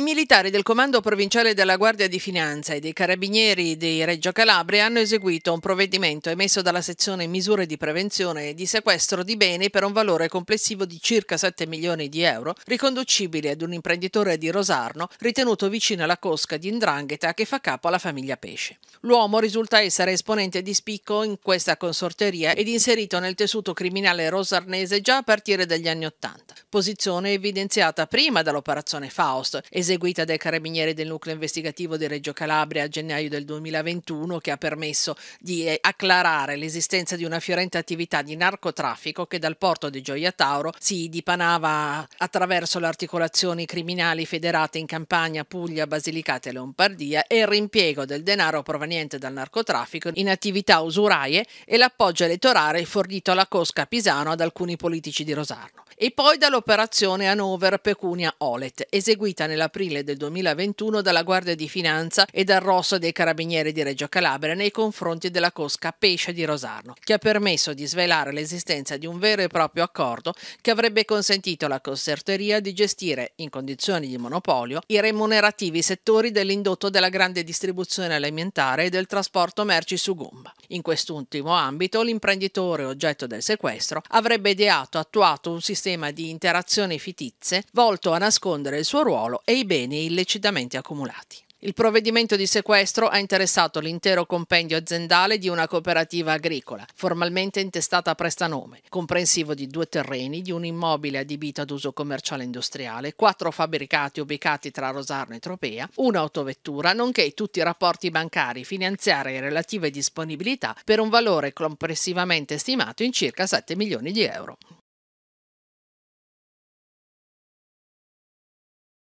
I militari del Comando Provinciale della Guardia di Finanza e dei Carabinieri di Reggio Calabria hanno eseguito un provvedimento emesso dalla sezione misure di prevenzione e di sequestro di beni per un valore complessivo di circa 7 milioni di euro, riconducibili ad un imprenditore di Rosarno ritenuto vicino alla cosca di Indrangheta che fa capo alla famiglia Pesce. L'uomo risulta essere esponente di spicco in questa consorteria ed inserito nel tessuto criminale rosarnese già a partire dagli anni Ottanta, posizione evidenziata prima dall'operazione Faust, eseguita eseguita dai carabinieri del nucleo investigativo di Reggio Calabria a gennaio del 2021 che ha permesso di eh, acclarare l'esistenza di una fiorente attività di narcotraffico che dal porto di Gioia Tauro si dipanava attraverso le articolazioni criminali federate in Campania, Puglia, Basilicata e Lombardia e il rimpiego del denaro proveniente dal narcotraffico in attività usuraie e l'appoggio elettorale fornito alla Cosca Pisano ad alcuni politici di Rosarno. E poi dall'operazione Hanover Pecunia Olet, eseguita nella aprile del 2021 dalla Guardia di Finanza e dal Rosso dei Carabinieri di Reggio Calabria nei confronti della cosca Pesce di Rosarno, che ha permesso di svelare l'esistenza di un vero e proprio accordo che avrebbe consentito alla conserteria di gestire, in condizioni di monopolio, i remunerativi settori dell'indotto della grande distribuzione alimentare e del trasporto merci su gomma. In quest'ultimo ambito l'imprenditore oggetto del sequestro avrebbe ideato e attuato un sistema di interazioni fittizie volto a nascondere il suo ruolo e i beni illecitamente accumulati. Il provvedimento di sequestro ha interessato l'intero compendio aziendale di una cooperativa agricola, formalmente intestata a prestanome, comprensivo di due terreni, di un immobile adibito ad uso commerciale industriale, quattro fabbricati ubicati tra Rosarno e Tropea, un'autovettura, nonché tutti i rapporti bancari, finanziari e relative disponibilità per un valore complessivamente stimato in circa 7 milioni di euro.